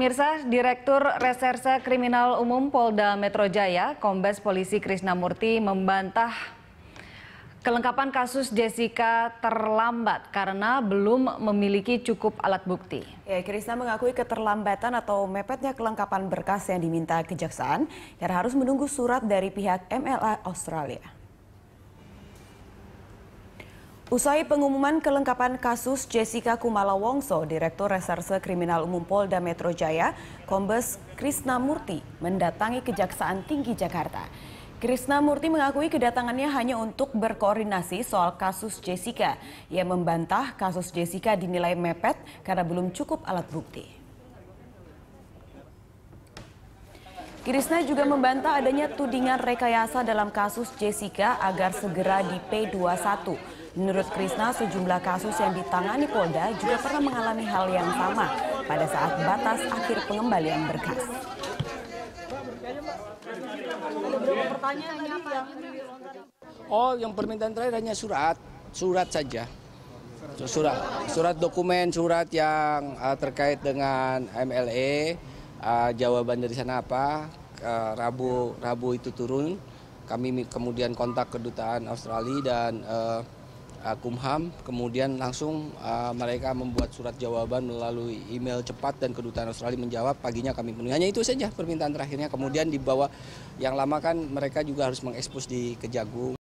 Mirsa, Direktur Reserse Kriminal Umum Polda Metro Jaya, Kombes Polisi Murti membantah kelengkapan kasus Jessica terlambat karena belum memiliki cukup alat bukti. Ya, Krisna mengakui keterlambatan atau mepetnya kelengkapan berkas yang diminta kejaksaan karena harus menunggu surat dari pihak MLA Australia. Usai pengumuman kelengkapan kasus Jessica Kumala Wongso, Direktur Reserse Kriminal Umum Polda Metro Jaya, Kombes Krisna Murti mendatangi Kejaksaan Tinggi Jakarta. Krisna Murti mengakui kedatangannya hanya untuk berkoordinasi soal kasus Jessica. Ia membantah kasus Jessica dinilai mepet karena belum cukup alat bukti. Krisna juga membantah adanya tudingan rekayasa dalam kasus Jessica agar segera di P21. Menurut Krisna, sejumlah kasus yang ditangani Polda juga pernah mengalami hal yang sama pada saat batas akhir pengembalian berkas. Oh, yang permintaan terakhir hanya surat, surat saja. Surat, surat dokumen, surat yang uh, terkait dengan MLE, uh, eh, jawaban dari sana apa, uh, Rabu Rabu itu turun, kami kemudian kontak kedutaan Australia dan uh, uh, Kumham, kemudian langsung uh, mereka membuat surat jawaban melalui email cepat dan kedutaan Australia menjawab paginya kami penuhi. Hanya itu saja permintaan terakhirnya. Kemudian dibawa yang lama kan mereka juga harus mengekspos di Kejagung.